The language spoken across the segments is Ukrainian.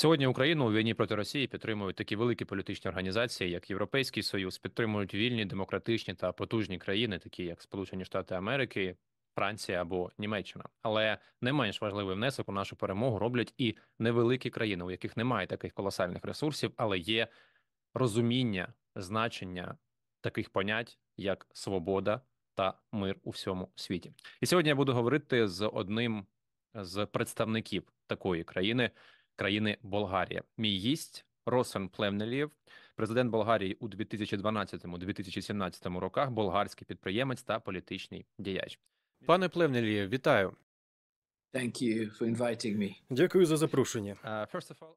Сьогодні Україну у війні проти Росії підтримують такі великі політичні організації, як Європейський Союз, підтримують вільні, демократичні та потужні країни, такі як Сполучені Штати Америки, Франція або Німеччина. Але не менш важливий внесок у нашу перемогу роблять і невеликі країни, у яких немає таких колосальних ресурсів, але є розуміння значення таких понять, як свобода та мир у всьому світі. І сьогодні я буду говорити з одним з представників такої країни країни Болгарія. Мій гість Росан Плевнелієв, президент Болгарії у 2012-2017 роках, болгарський підприємець та політичний діяч. Пане Плевнелєв, вітаю. Thank you for inviting me. Дякую за запрошення.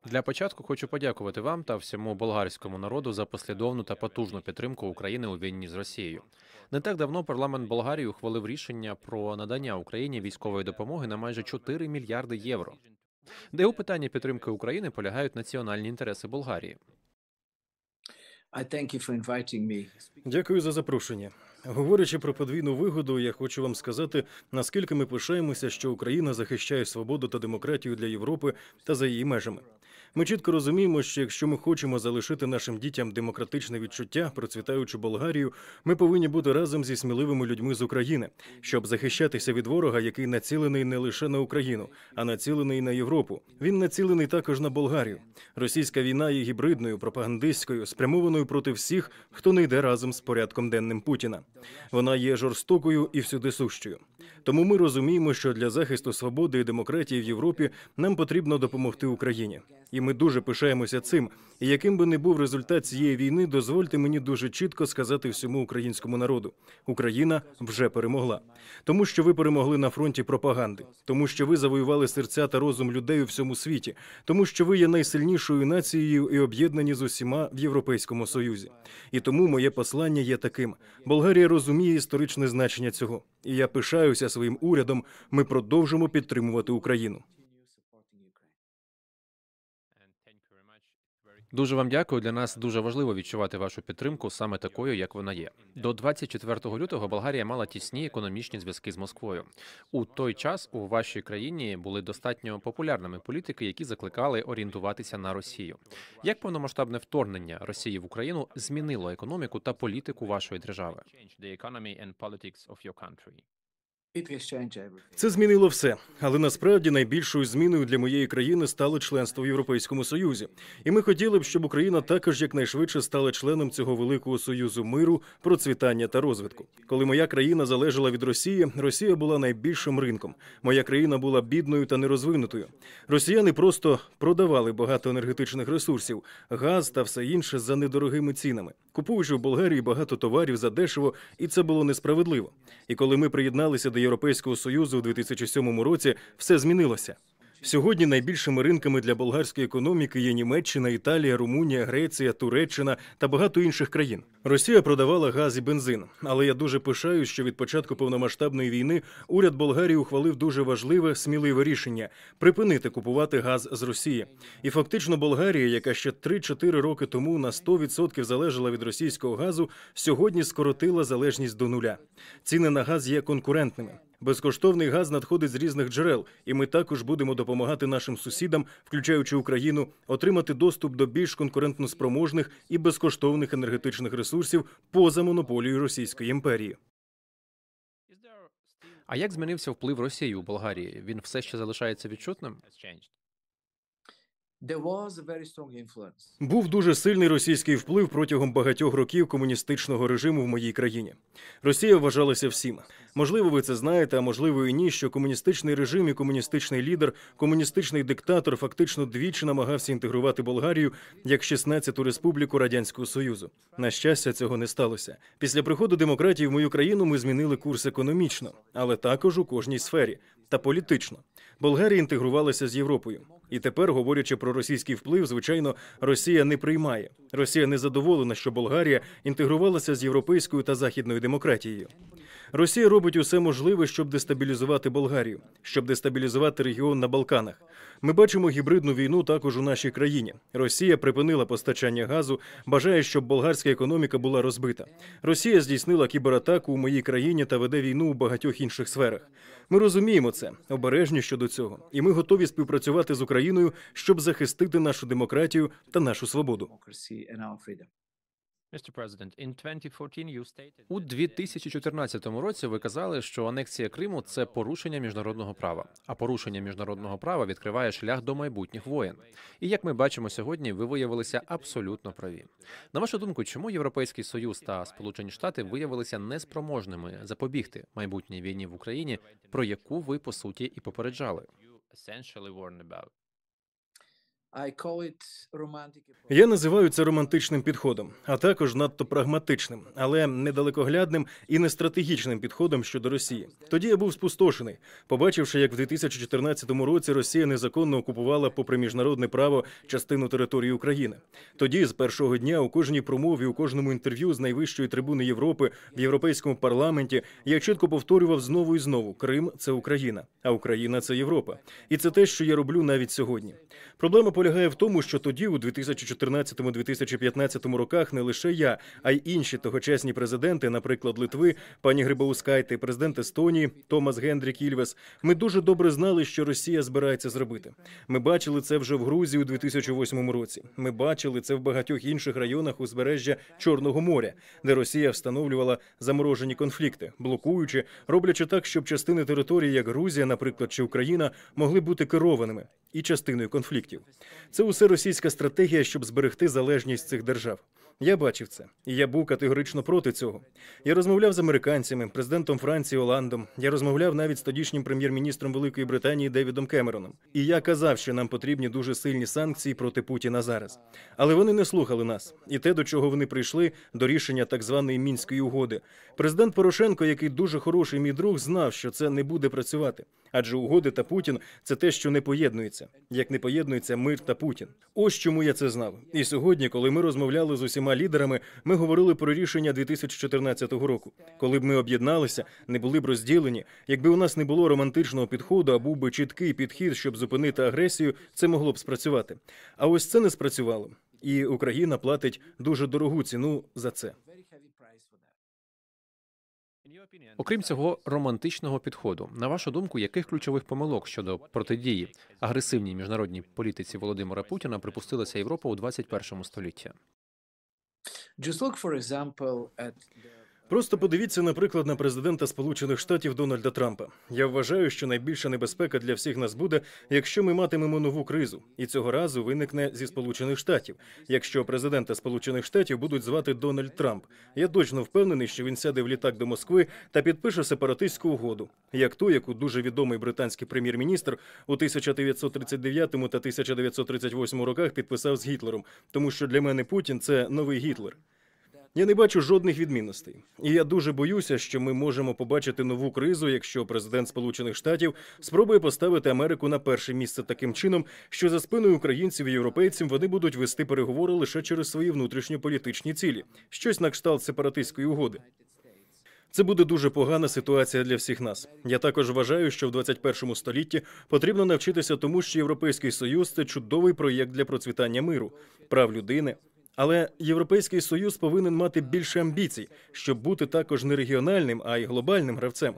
для початку хочу подякувати вам та всьому болгарському народу за послідовну та потужну підтримку України у війні з Росією. Не так давно парламент Болгарії ухвалив рішення про надання Україні військової допомоги на майже 4 мільярди євро де у питанні підтримки України полягають національні інтереси Болгарії. Дякую за запрошення. Говорячи про подвійну вигоду, я хочу вам сказати, наскільки ми пишаємося, що Україна захищає свободу та демократію для Європи та за її межами. Ми чітко розуміємо, що якщо ми хочемо залишити нашим дітям демократичне відчуття, процвітаючу Болгарію, ми повинні бути разом зі сміливими людьми з України, щоб захищатися від ворога, який націлений не лише на Україну, а націлений на Європу. Він націлений також на Болгарію. Російська війна є гібридною, пропагандистською, спрямованою проти всіх, хто не йде разом з порядком денним Путіна. Вона є жорстокою і всюди сущою. Тому ми розуміємо, що для захисту свободи і демократії в Європі нам потрібно допомогти Україні. І ми дуже пишаємося цим. І яким би не був результат цієї війни, дозвольте мені дуже чітко сказати всьому українському народу: Україна вже перемогла, тому що ви перемогли на фронті пропаганди, тому що ви завоювали серця та розум людей у всьому світі, тому що ви є найсильнішою нацією і об'єднані з усіма в Європейському Союзі. І тому моє послання є таким: Болгарія розуміє історичне значення цього, і я пишаюся своїм урядом. Ми продовжимо підтримувати Україну. Дуже вам дякую. Для нас дуже важливо відчувати вашу підтримку саме такою, як вона є. До 24 лютого Болгарія мала тісні економічні зв'язки з Москвою. У той час у вашій країні були достатньо популярними політики, які закликали орієнтуватися на Росію. Як повномасштабне вторгнення Росії в Україну змінило економіку та політику вашої держави? Це змінило все, але насправді найбільшою зміною для моєї країни стало членство в Європейському Союзі, і ми хотіли б, щоб Україна також якнайшвидше стала членом цього великого союзу миру, процвітання та розвитку. Коли моя країна залежала від Росії, Росія була найбільшим ринком. Моя країна була бідною та нерозвинутою. Росіяни просто продавали багато енергетичних ресурсів, газ та все інше за недорогими цінами, купуючи в Болгарії багато товарів за дешево, і це було несправедливо. І коли ми приєдналися до Європейського союзу у 2007 році все змінилося. Сьогодні найбільшими ринками для болгарської економіки є Німеччина, Італія, Румунія, Греція, Туреччина та багато інших країн. Росія продавала газ і бензин, але я дуже пишаю, що від початку повномасштабної війни уряд Болгарії ухвалив дуже важливе сміливе рішення припинити купувати газ з Росії. І фактично Болгарія, яка ще 3-4 роки тому на 100% залежала від російського газу, сьогодні скоротила залежність до нуля. Ціни на газ є конкурентними. Безкоштовний газ надходить з різних джерел, і ми також будемо допомагати нашим сусідам, включаючи Україну, отримати доступ до більш конкурентноспроможних і безкоштовних енергетичних ресурсів поза монополією Російської імперії. А як змінився вплив Росії у Болгарії? Він все ще залишається відчутним? Був дуже сильний російський вплив протягом багатьох років комуністичного режиму в моїй країні. Росія вважалася всім. Можливо, ви це знаєте, а можливо і ні, що комуністичний режим і комуністичний лідер, комуністичний диктатор фактично двічі намагався інтегрувати Болгарію як 16-ту республіку радянського союзу. На щастя, цього не сталося. Після приходу демократії в мою країну ми змінили курс економічно, але також у кожній сфері та політично. Болгарія інтегрувалася з Європою. І тепер, говорячи про російський вплив, звичайно, Росія не приймає. Росія не задоволена, що Болгарія інтегрувалася з європейською та західною демократією. Росія робить усе можливе, щоб дестабілізувати Болгарію, щоб дестабілізувати регіон на Балканах. Ми бачимо гібридну війну також у нашій країні. Росія припинила постачання газу, бажає, щоб болгарська економіка була розбита. Росія здійснила кібератаку у моїй країні та веде війну у багатьох інших сферах. Ми розуміємо це обережні щодо цього, і ми готові співпрацювати з Україною, щоб захистити нашу демократію та нашу свободу у 2014 році ви казали, що анексія Криму це порушення міжнародного права, а порушення міжнародного права відкриває шлях до майбутніх воєн. І як ми бачимо сьогодні, ви виявилися абсолютно праві. На вашу думку, чому європейський союз та Сполучені Штати виявилися неспроможними запобігти майбутній війні в Україні, про яку ви по суті і попереджали? Я називаю це романтичним підходом, а також надто прагматичним, але недалекоглядним і нестратегічним підходом щодо Росії. Тоді я був спустошений, побачивши, як в 2014 році Росія незаконно окупувала, попри міжнародне право, частину території України. Тоді, з першого дня, у кожній промові, у кожному інтерв'ю з найвищої трибуни Європи в європейському парламенті, я чітко повторював знову і знову: Крим це Україна, а Україна це Європа. І це те, що я роблю навіть сьогодні. Проблема полягає в тому, що тоді, у 2014-2015 роках, не лише я, а й інші тогочасні президенти, наприклад, Литви, пані Грибоускайте, президент Естонії Томас Гендрік Ільвес, ми дуже добре знали, що Росія збирається зробити. Ми бачили це вже в Грузії у 2008 році. Ми бачили це в багатьох інших районах узбережжя Чорного моря, де Росія встановлювала заморожені конфлікти, блокуючи, роблячи так, щоб частини території, як Грузія, наприклад, чи Україна, могли бути керованими і частиною конфліктів. Це усе російська стратегія, щоб зберегти залежність цих держав. Я бачив це, і я був категорично проти цього. Я розмовляв з американцями, президентом Франції Оландом. Я розмовляв навіть з тодішнім прем'єр-міністром Великої Британії Девідом Кемероном. І я казав, що нам потрібні дуже сильні санкції проти Путіна зараз. Але вони не слухали нас. І те, до чого вони прийшли, до рішення так званої мінської угоди. Президент Порошенко, який дуже хороший мій друг, знав, що це не буде працювати, адже угоди та Путін це те, що не поєднується. Як не поєднується мир та Путін. Ось чому я це знав. І сьогодні, коли ми розмовляли з усім усіма лідерами ми говорили про рішення 2014 року. Коли б ми об'єдналися, не були б розділені. Якби у нас не було романтичного підходу, а був би чіткий підхід, щоб зупинити агресію, це могло б спрацювати. А ось це не спрацювало, і Україна платить дуже дорогу ціну за це. Окрім цього романтичного підходу, на вашу думку, яких ключових помилок щодо протидії агресивній міжнародній політиці Володимира Путіна припустилася Європа у 21 столітті? Just look, for example, at Просто подивіться, наприклад, на президента Сполучених Штатів Дональда Трампа. Я вважаю, що найбільша небезпека для всіх нас буде, якщо ми матимемо нову кризу, і цього разу виникне зі сполучених штатів. Якщо президента Сполучених Штатів будуть звати Дональд Трамп, я точно впевнений, що він сяде в літак до Москви та підпише сепаратистську угоду, як ту, яку дуже відомий британський прем'єр-міністр у 1939 та 1938 роках підписав з Гітлером, тому що для мене Путін це новий Гітлер. Я не бачу жодних відмінностей, і я дуже боюся, що ми можемо побачити нову кризу, якщо президент Сполучених Штатів спробує поставити Америку на перше місце таким чином, що за спиною українців і європейців вони будуть вести переговори лише через свої внутрішньополітичні цілі, щось на кшталт сепаратистської угоди. Це буде дуже погана ситуація для всіх нас. Я також вважаю, що в 21 столітті потрібно навчитися тому, що європейський союз це чудовий проєкт для процвітання миру, прав людини, але європейський союз повинен мати більше амбіцій, щоб бути також не регіональним, а й глобальним гравцем.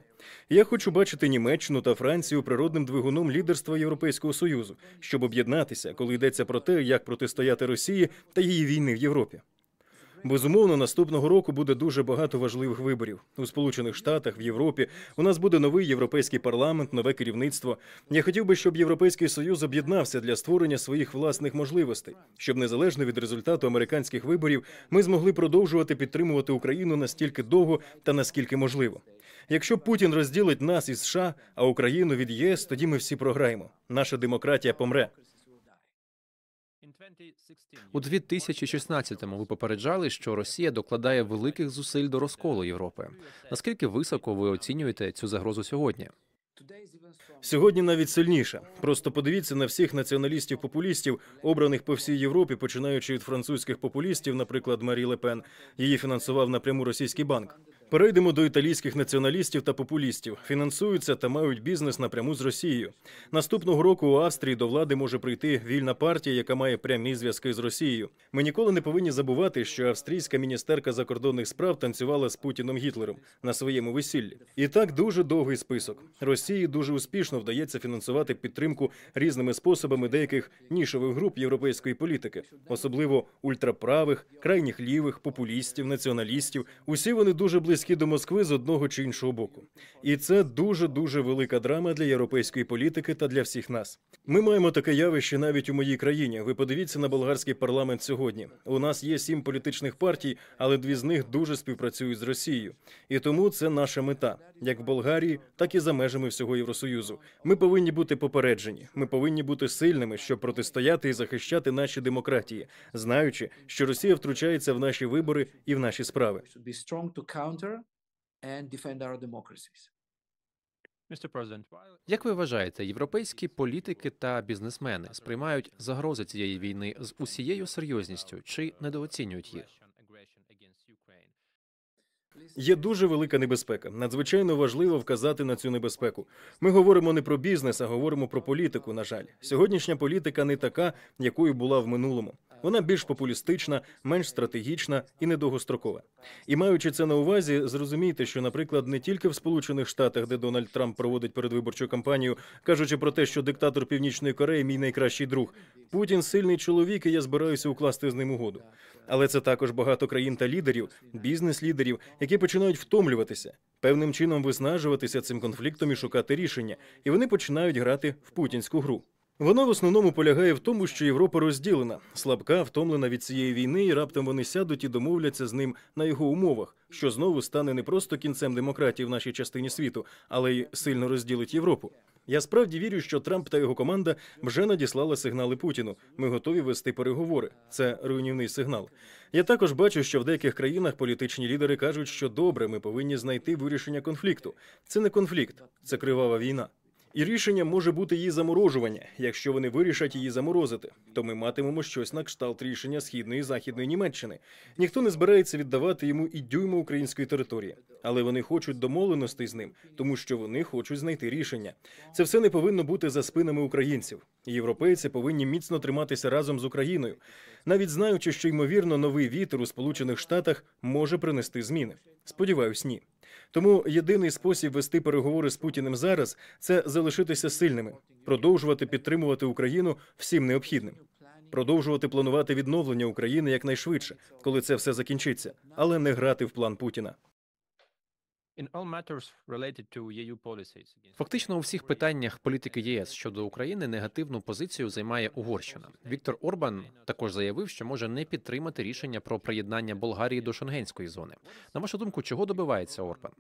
Я хочу бачити Німеччину та Францію природним двигуном лідерства Європейського союзу, щоб об'єднатися, коли йдеться про те, як протистояти Росії та її війни в Європі. Безумовно, наступного року буде дуже багато важливих виборів у Сполучених Штатах, в Європі. У нас буде новий європейський парламент, нове керівництво. Я хотів би, щоб європейський союз об'єднався для створення своїх власних можливостей, щоб незалежно від результату американських виборів ми змогли продовжувати підтримувати Україну настільки довго та наскільки можливо. Якщо Путін розділить нас із США, а Україну від ЄС, тоді ми всі програємо. Наша демократія помре. У 2016-му ви попереджали, що Росія докладає великих зусиль до розколу Європи. Наскільки високо ви оцінюєте цю загрозу сьогодні? Сьогодні навіть сильніше. Просто подивіться на всіх націоналістів-популістів, обраних по всій Європі, починаючи від французьких популістів, наприклад, Марі Лепен. Її фінансував напряму російський банк. Перейдемо до італійських націоналістів та популістів. Фінансуються та мають бізнес напряму з Росією. Наступного року у Австрії до влади може прийти вільна партія, яка має прямі зв'язки з Росією. Ми ніколи не повинні забувати, що австрійська міністерка закордонних справ танцювала з Путіном Гітлером на своєму весіллі. І так дуже довгий список. Росії дуже успішно вдається фінансувати підтримку різними способами деяких нішових груп європейської політики, особливо ультраправих, крайніх лівих, популістів, націоналістів. Усі вони дуже близькі близькі до Москви з одного чи іншого боку, і це дуже дуже велика драма для європейської політики та для всіх нас. Ми маємо таке явище навіть у моїй країні. Ви подивіться на болгарський парламент сьогодні. У нас є сім політичних партій, але дві з них дуже співпрацюють з Росією. І тому це наша мета, як в Болгарії, так і за межами всього Євросоюзу. Ми повинні бути попереджені. Ми повинні бути сильними, щоб протистояти і захищати наші демократії, знаючи, що Росія втручається в наші вибори і в наші справи counter and defend our democracies. Як ви вважаєте, європейські політики та бізнесмени сприймають загрози цієї війни з усією серйозністю чи недооцінюють їх? Є дуже велика небезпека. Надзвичайно важливо вказати на цю небезпеку. Ми говоримо не про бізнес, а говоримо про політику. На жаль, сьогоднішня політика не така, якою була в минулому. Вона більш популістична, менш стратегічна і недовгострокова. І маючи це на увазі, зрозумійте, що, наприклад, не тільки в Сполучених Штатах, де Дональд Трамп проводить передвиборчу кампанію, кажучи про те, що диктатор Північної Кореї мій найкращий друг, Путін сильний чоловік, і я збираюся укласти з ним угоду. Але це також багато країн та лідерів, бізнес-лідерів, які починають втомлюватися, певним чином виснажуватися цим конфліктом і шукати рішення, і вони починають грати в путінську гру. Вона в основному полягає в тому, що Європа розділена, слабка, втомлена від цієї війни, і раптом вони сядуть і домовляться з ним на його умовах, що знову стане не просто кінцем демократії в нашій частині світу, але й сильно розділить Європу. Я справді вірю, що Трамп та його команда вже надіслали сигнали Путіну. Ми готові вести переговори. Це руйнівний сигнал. Я також бачу, що в деяких країнах політичні лідери кажуть, що добре, ми повинні знайти вирішення конфлікту. Це не конфлікт, це кривава війна. І рішенням може бути її заморожування, якщо вони вирішать її заморозити, то ми матимемо щось на кшталт рішення східної і західної Німеччини. Ніхто не збирається віддавати йому і дюйму української території, але вони хочуть домовленостей з ним, тому що вони хочуть знайти рішення. Це все не повинно бути за спинами українців. Європейці повинні міцно триматися разом з Україною, навіть знаючи, що ймовірно новий вітер у Сполучених Штатах може принести зміни. Сподіваюсь, ні. Тому єдиний спосіб вести переговори з Путіним зараз це залишитися сильними, продовжувати підтримувати Україну всім необхідним, продовжувати планувати відновлення України якнайшвидше, коли це все закінчиться, але не грати в план Путіна. E Фактично у всіх питаннях політики ЄС щодо України негативну позицію займає Угорщина. Віктор Орбан також заявив, що може не підтримати рішення про приєднання Болгарії до Шенгенської зони. На вашу думку, чого добивається Орбан?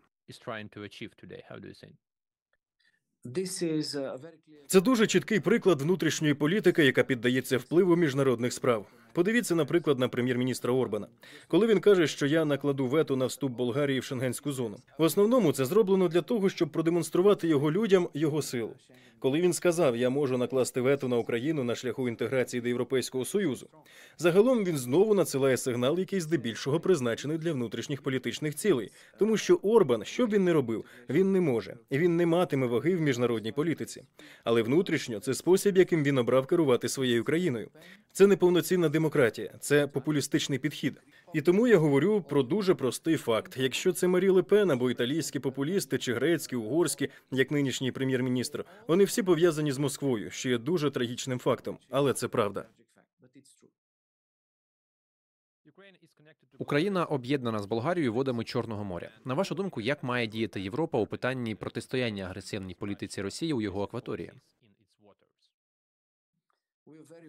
Це дуже чіткий приклад внутрішньої політики, яка піддається впливу міжнародних справ. Подивіться, наприклад, на прем'єр-міністра Орбана, коли він каже, що я накладу вето на вступ Болгарії в шенгенську зону. В основному це зроблено для того, щоб продемонструвати його людям його силу. Коли він сказав, я можу накласти вето на Україну на шляху інтеграції до Європейського союзу. Загалом він знову надсилає сигнал, який здебільшого призначений для внутрішніх політичних цілей, тому що Орбан, що б він не робив, він не може і він не матиме ваги в міжнародній політиці. Але внутрішньо це спосіб, яким він обрав керувати своєю країною. Це не повноцінна демократія, це популістичний підхід. І тому я говорю про дуже простий факт: якщо це Марі Лепен або італійські популісти, чи грецькі, угорські, як нинішній прем'єр-міністр, вони всі пов'язані з Москвою, що є дуже трагічним фактом, але це правда. Україна об'єднана з Болгарією водами Чорного моря. На вашу думку, як має діяти Європа у питанні протистояння агресивній політиці Росії у його акваторії?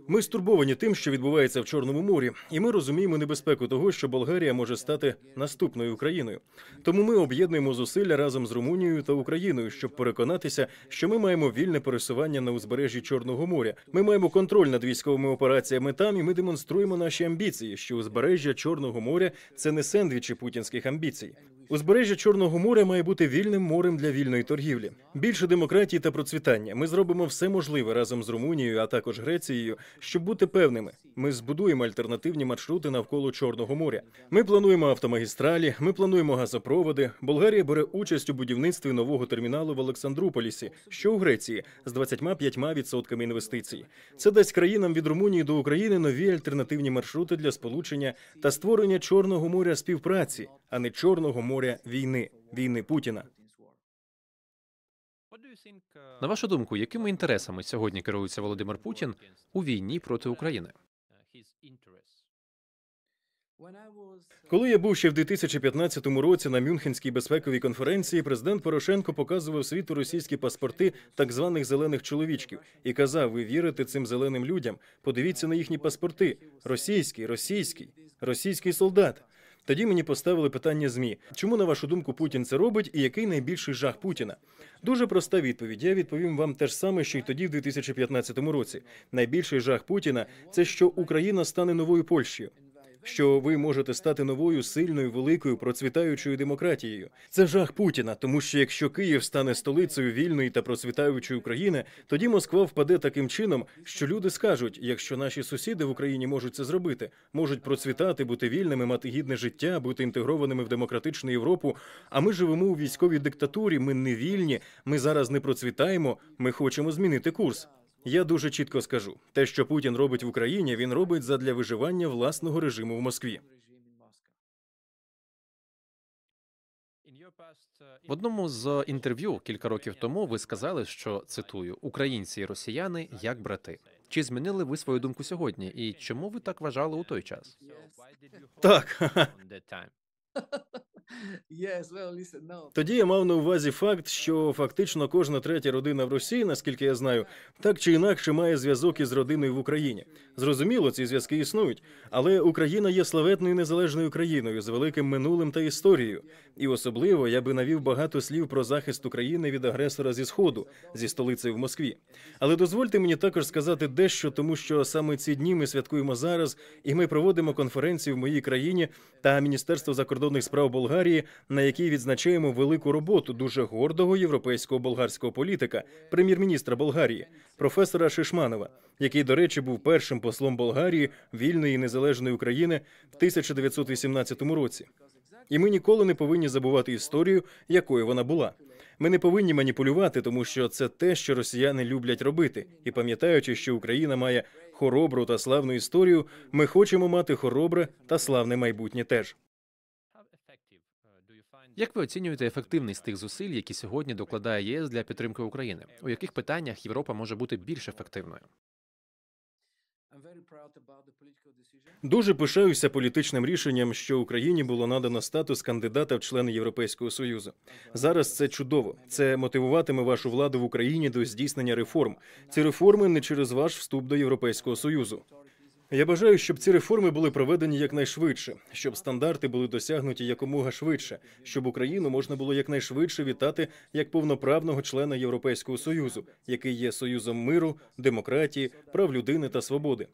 Ми стурбовані тим, що відбувається в Чорному морі, і ми розуміємо небезпеку того, що Болгарія може стати наступною Україною. Тому ми об'єднуємо зусилля разом з Румунією та Україною, щоб переконатися, що ми маємо вільне пересування на узбережжі Чорного моря. Ми маємо контроль над військовими операціями там, і ми демонструємо наші амбіції, що узбережжя Чорного моря це не сендвічі путінських амбіцій. Узбережжя Чорного моря має бути вільним морем для вільної торгівлі. Більше демократії та процвітання. Ми зробимо все можливе разом з Румунією, а також Грецією, щоб бути певними. Ми збудуємо альтернативні маршрути навколо Чорного моря. Ми плануємо автомагістралі, ми плануємо газопроводи. Болгарія бере участь у будівництві нового терміналу в Олександрополісі, що у Греції з 25% інвестицій. Це дасть країнам від Румунії до України нові альтернативні маршрути для сполучення та створення Чорного моря співпраці, а не Чорного моря моря війни, війни Путіна. На вашу думку, якими інтересами сьогодні керується Володимир Путін у війні проти України? Коли я був ще в 2015 році на Мюнхенській безпековій конференції, президент Порошенко показував світу російські паспорти так званих зелених чоловічків і казав: ви вірите цим зеленим людям? Подивіться на їхні паспорти: російський, російський, російський солдат. Тоді мені поставили питання змі, чому на вашу думку Путін це робить і який найбільший жах Путіна? Дуже проста відповідь. Я відповім вам те ж саме, що й тоді, в 2015 році. Найбільший жах Путіна це що Україна стане новою Польщею що ви можете стати новою сильною, великою, процвітаючою демократією. Це жах Путіна, тому що якщо Київ стане столицею вільної та процвітаючої України, тоді Москва впаде таким чином, що люди скажуть: якщо наші сусіди в Україні можуть це зробити, можуть процвітати, бути вільними, мати гідне життя, бути інтегрованими в демократичну Європу. А ми живемо у військовій диктатурі. Ми не вільні, ми зараз не процвітаємо. Ми хочемо змінити курс. Я дуже чітко скажу: те, що Путін робить в Україні, він робить задля виживання власного режиму в Москві. В одному з інтерв'ю кілька років тому ви сказали, що цитую українці і росіяни як брати. Чи змінили ви свою думку сьогодні? І чому ви так вважали у той час? Так. Тоді я мав на увазі факт, що фактично кожна третя родина в Росії, наскільки я знаю, так чи інакше має зв'язок із родиною в Україні. Зрозуміло, ці зв'язки існують, але Україна є славетною незалежною країною з великим минулим та історією. І особливо я би навів багато слів про захист України від агресора зі сходу зі столицею в Москві. Але дозвольте мені також сказати дещо, тому що саме ці дні ми святкуємо зараз, і ми проводимо конференцію в моїй країні та Міністерство закордонних справ Болгарії Болгарії, на якій відзначаємо велику роботу дуже гордого європейського болгарського політика, прем'єр-міністра Болгарії, професора Шишманова, який, до речі, був першим послом Болгарії вільної і незалежної України в 1918 році. І ми ніколи не повинні забувати історію, якою вона була. Ми не повинні маніпулювати, тому що це те, що росіяни люблять робити, і пам'ятаючи, що Україна має хоробру та славну історію, ми хочемо мати хоробре та славне майбутнє теж. Як ви оцінюєте ефективність тих зусиль, які сьогодні докладає ЄС для підтримки України? У яких питаннях Європа може бути більш ефективною? Дуже пишаюся політичним рішенням, що Україні було надано статус кандидата в члени Європейського союзу. Зараз це чудово. Це мотивуватиме вашу владу в Україні до здійснення реформ. Ці реформи не через ваш вступ до Європейського союзу. Я бажаю, щоб ці реформи були проведені якнайшвидше, щоб стандарти були досягнуті якомога швидше, щоб Україну можна було якнайшвидше вітати як повноправного члена Європейського союзу, який є союзом миру, демократії, прав людини та свободи.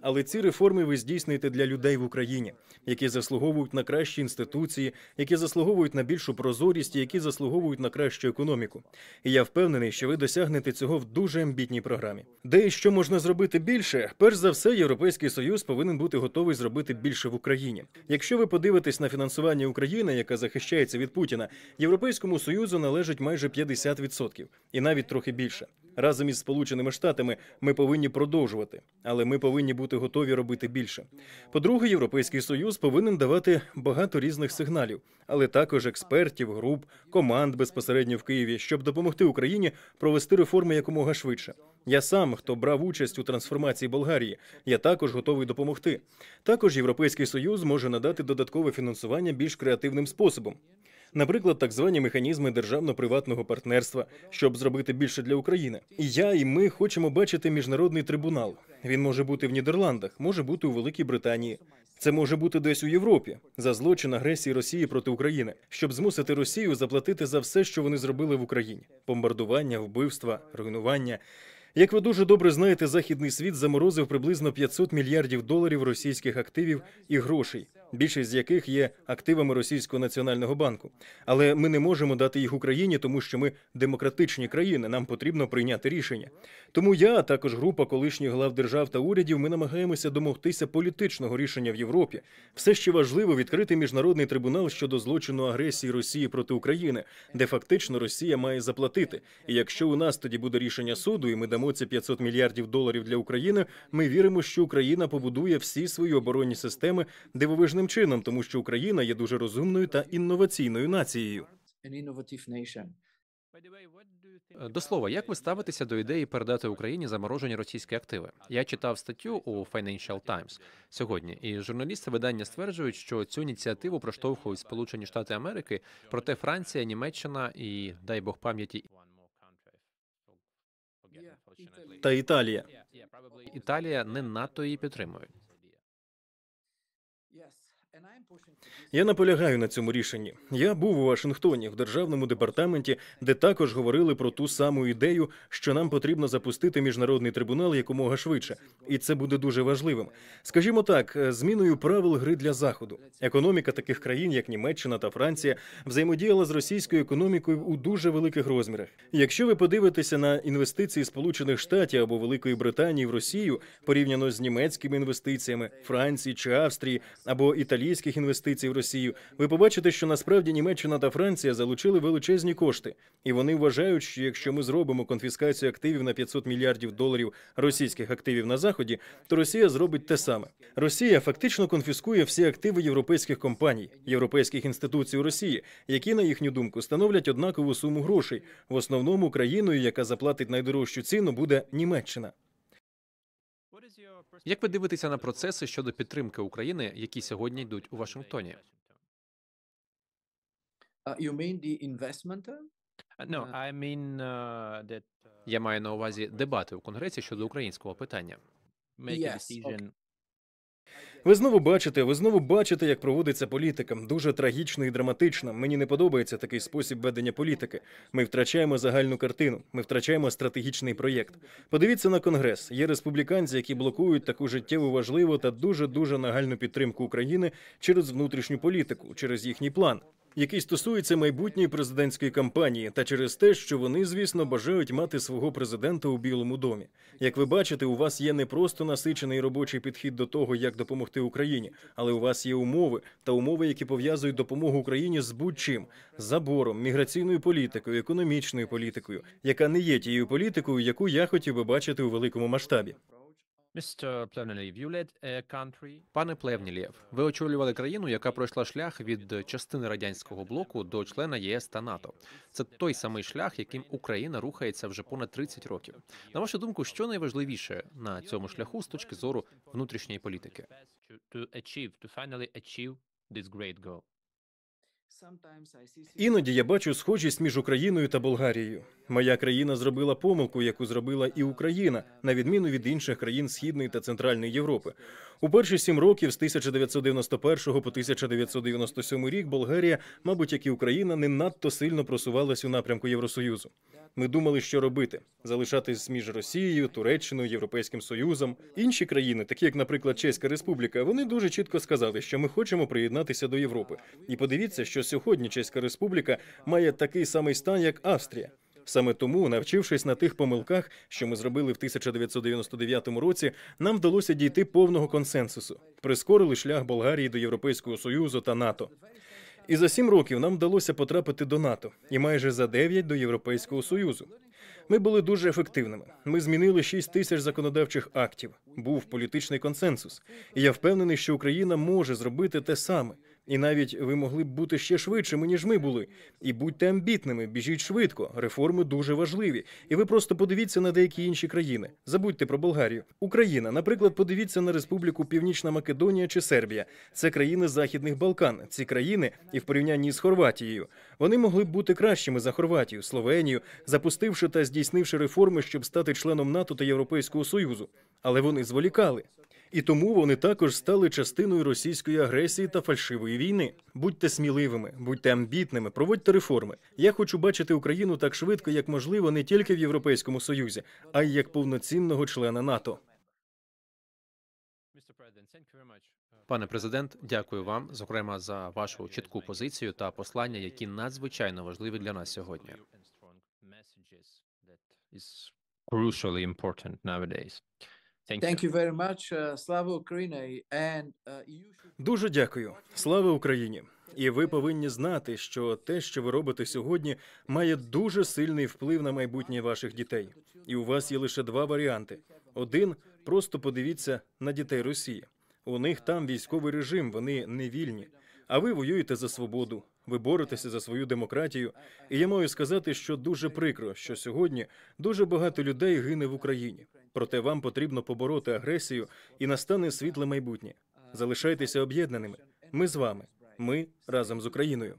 Але ці реформи ви здійснюєте для людей в Україні, які заслуговують на кращі інституції, які заслуговують на більшу прозорість, які заслуговують на кращу економіку. І я впевнений, що ви досягнете цього в дуже амбітній програмі. Де і що можна зробити більше, перш за все, європейський союз повинен бути готовий зробити більше в Україні. Якщо ви подивитесь на фінансування України, яка захищається від Путіна, європейському союзу належить майже 50%. і навіть трохи більше. Разом із Сполученими Штатами ми повинні продовжувати, але ми повинні бути бути готові робити більше. По-друге, європейський союз повинен давати багато різних сигналів, але також експертів, груп, команд безпосередньо в Києві, щоб допомогти Україні провести реформи якомога швидше. Я сам, хто брав участь у трансформації Болгарії, я також готовий допомогти. Також європейський союз може надати додаткове фінансування більш креативним способом наприклад, так звані механізми державно-приватного партнерства, щоб зробити більше для України. І я і ми хочемо бачити міжнародний трибунал. Він може бути в Нідерландах, може бути у Великій Британії. Це може бути десь у Європі за злочин агресії Росії проти України, щоб змусити Росію заплатити за все, що вони зробили в Україні: бомбардування, вбивства, руйнування. Як ви дуже добре знаєте, західний світ заморозив приблизно 500 мільярдів доларів російських активів і грошей більшість з яких є активами Російського національного банку. Але ми не можемо дати їх Україні, тому що ми демократичні країни. Нам потрібно прийняти рішення. Тому я, а також група колишніх глав держав та урядів, ми намагаємося домогтися політичного рішення в Європі. Все ще важливо відкрити міжнародний трибунал щодо злочину агресії Росії проти України, де фактично Росія має заплатити. І якщо у нас тоді буде рішення суду, і ми дамо ці 500 мільярдів доларів для України, ми віримо, що Україна побудує всі свої оборонні системи дивовижні належним чином, тому що Україна є дуже розумною та інноваційною нацією. До слова, як ви ставитеся до ідеї передати Україні заморожені російські активи? Я читав статтю у Financial Times сьогодні, і журналісти видання стверджують, що цю ініціативу проштовхують Сполучені Штати Америки, проте Франція, Німеччина і дай Бог пам'яті та Італія. Італія не надто її підтримує. pushing Я наполягаю на цьому рішенні. Я був у Вашингтоні в державному департаменті, де також говорили про ту саму ідею, що нам потрібно запустити міжнародний трибунал якомога швидше, і це буде дуже важливим. Скажімо так, е, зміною правил гри для заходу. Економіка таких країн, як Німеччина та Франція, взаємодіяла з російською економікою у дуже великих розмірах. Якщо ви подивитеся на інвестиції Сполучених Штатів або Великої Британії в Росію порівняно з німецькими інвестиціями, Франції чи Австрії або італійських інвестицій інвестицій в Росію, ви побачите, що насправді Німеччина та Франція залучили величезні кошти, і вони вважають, що якщо ми зробимо конфіскацію активів на 500 мільярдів доларів російських активів на заході, то Росія зробить те саме. Росія фактично конфіскує всі активи європейських компаній, європейських інституцій у Росії, які на їхню думку становлять однакову суму грошей. В основному країною, яка заплатить найдорожчу ціну, буде Німеччина. Як ви дивитеся на процеси щодо підтримки України, які сьогодні йдуть у Вашингтоні? Uh, you mean uh? Uh, Я маю на увазі дебати у Конгресі щодо українського питання. Yes, okay. Ви знову бачите, ви знову бачите, як проводиться політика. Дуже трагічно і драматично. Мені не подобається такий спосіб ведення політики. Ми втрачаємо загальну картину, ми втрачаємо стратегічний проєкт. Подивіться на конгрес. Є республіканці, які блокують таку життєву важливу та дуже дуже нагальну підтримку України через внутрішню політику, через їхній план який стосується майбутньої президентської кампанії, та через те, що вони, звісно, бажають мати свого президента у Білому домі. Як ви бачите, у вас є не просто насичений робочий підхід до того, як допомогти Україні, але у вас є умови та умови, які пов'язують допомогу Україні з будь-чим забором, міграційною політикою, економічною політикою, яка не є тією політикою, яку я хотів би бачити у великому масштабі. Е, Пане Плевнілєв, ви очолювали країну, яка пройшла шлях від частини радянського блоку до члена ЄС та НАТО. Це той самий шлях, яким Україна рухається вже понад 30 років. На вашу думку, що найважливіше на цьому шляху з точки зору внутрішньої політики? Іноді я бачу схожість між Україною та Болгарією. Моя країна зробила помилку, яку зробила і Україна, на відміну від інших країн Східної та Центральної Європи. У перші сім років з 1991 по 1997 рік Болгарія, мабуть, як і Україна, не надто сильно просувалась у напрямку Євросоюзу. Ми думали, що робити: залишатись між Росією, Туреччиною, Європейським Союзом. Інші країни, такі як, наприклад, Чеська Республіка, вони дуже чітко сказали, що ми хочемо приєднатися до Європи. І подивіться, що сьогодні Чеська Республіка має такий самий стан, як Австрія. Саме тому, навчившись на тих помилках, що ми зробили в 1999 році, нам вдалося дійти повного консенсусу, прискорили шлях Болгарії до Європейського союзу та НАТО. І за сім років нам вдалося потрапити до НАТО, і майже за дев'ять до Європейського союзу. Ми були дуже ефективними. Ми змінили шість тисяч законодавчих актів. Був політичний консенсус, і я впевнений, що Україна може зробити те саме. І навіть ви могли б бути ще швидшими ніж ми були. І будьте амбітними, біжіть швидко. Реформи дуже важливі. І ви просто подивіться на деякі інші країни. Забудьте про Болгарію. Україна, наприклад, подивіться на Республіку Північна Македонія чи Сербія. Це країни Західних Балкан. Ці країни, і в порівнянні з Хорватією, вони могли б бути кращими за Хорватію, Словенію, запустивши та здійснивши реформи, щоб стати членом НАТО та Європейського Союзу. Але вони зволікали і тому вони також стали частиною російської агресії та фальшивої війни. Будьте сміливими, будьте амбітними, проводьте реформи. Я хочу бачити Україну так швидко, як можливо, не тільки в Європейському Союзі, а й як повноцінного члена НАТО. Пане президент, дякую вам, зокрема, за вашу чітку позицію та послання, які надзвичайно важливі для нас сьогодні. crucially important nowadays. Thank you. very much. Uh, слава Україні uh, дуже дякую. Слава Україні! І ви повинні знати, що те, що ви робите сьогодні, має дуже сильний вплив на майбутнє ваших дітей. І у вас є лише два варіанти: один просто подивіться на дітей Росії. У них там військовий режим, вони не вільні. А ви воюєте за свободу, ви боретеся за свою демократію, і я маю сказати, що дуже прикро, що сьогодні дуже багато людей гине в Україні. Проте вам потрібно побороти агресію і настане світле майбутнє. Залишайтеся об'єднаними. Ми з вами. Ми разом з Україною.